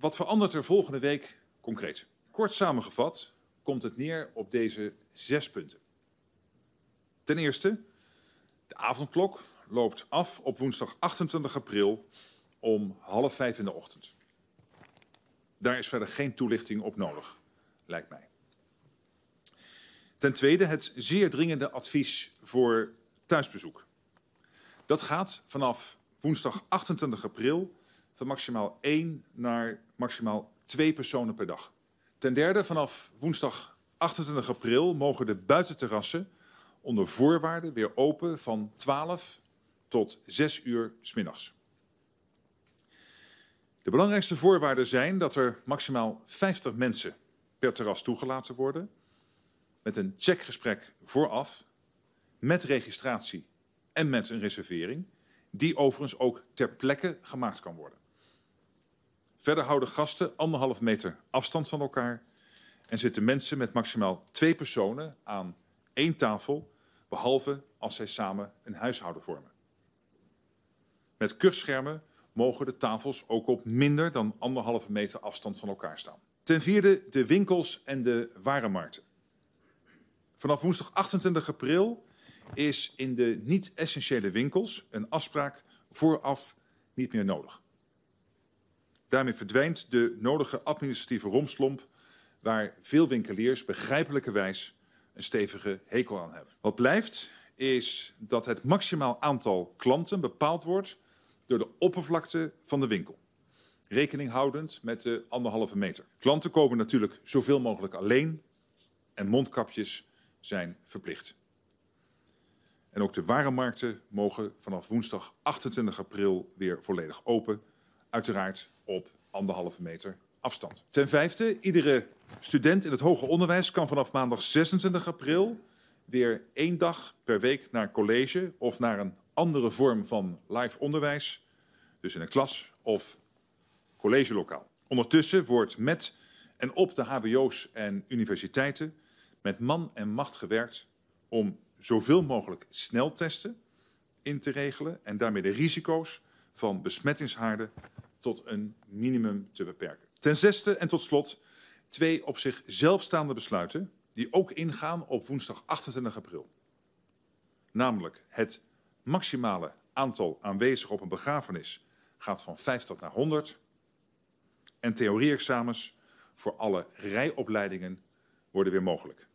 Wat verandert er volgende week concreet? Kort samengevat komt het neer op deze zes punten. Ten eerste, de avondklok loopt af op woensdag 28 april om half vijf in de ochtend. Daar is verder geen toelichting op nodig, lijkt mij. Ten tweede het zeer dringende advies voor thuisbezoek. Dat gaat vanaf woensdag 28 april van maximaal één naar maximaal twee personen per dag. Ten derde, vanaf woensdag 28 april mogen de buitenterrassen onder voorwaarden weer open van 12 tot 6 uur smiddags. De belangrijkste voorwaarden zijn dat er maximaal 50 mensen per terras toegelaten worden, met een checkgesprek vooraf, met registratie en met een reservering, die overigens ook ter plekke gemaakt kan worden. Verder houden gasten anderhalf meter afstand van elkaar. En zitten mensen met maximaal twee personen aan één tafel, behalve als zij samen een huishouden vormen. Met kuchschermen mogen de tafels ook op minder dan anderhalve meter afstand van elkaar staan. Ten vierde de winkels en de warenmarkten. Vanaf woensdag 28 april is in de niet-essentiële winkels een afspraak vooraf niet meer nodig. Daarmee verdwijnt de nodige administratieve romslomp waar veel winkeliers begrijpelijkerwijs een stevige hekel aan hebben. Wat blijft is dat het maximaal aantal klanten bepaald wordt door de oppervlakte van de winkel. Rekening houdend met de anderhalve meter. Klanten komen natuurlijk zoveel mogelijk alleen en mondkapjes zijn verplicht. En ook de warenmarkten mogen vanaf woensdag 28 april weer volledig open. Uiteraard op anderhalve meter afstand. Ten vijfde, iedere student in het hoger onderwijs kan vanaf maandag 26 april weer één dag per week naar college of naar een andere vorm van live onderwijs, dus in een klas of collegelokaal. Ondertussen wordt met en op de HBO's en universiteiten met man en macht gewerkt om zoveel mogelijk sneltesten in te regelen en daarmee de risico's van besmettingshaarden tot een minimum te beperken. Ten zesde en tot slot twee op zichzelf staande besluiten die ook ingaan op woensdag 28 april. Namelijk het maximale aantal aanwezigen op een begrafenis gaat van 50 naar 100 en theorie-examens voor alle rijopleidingen worden weer mogelijk.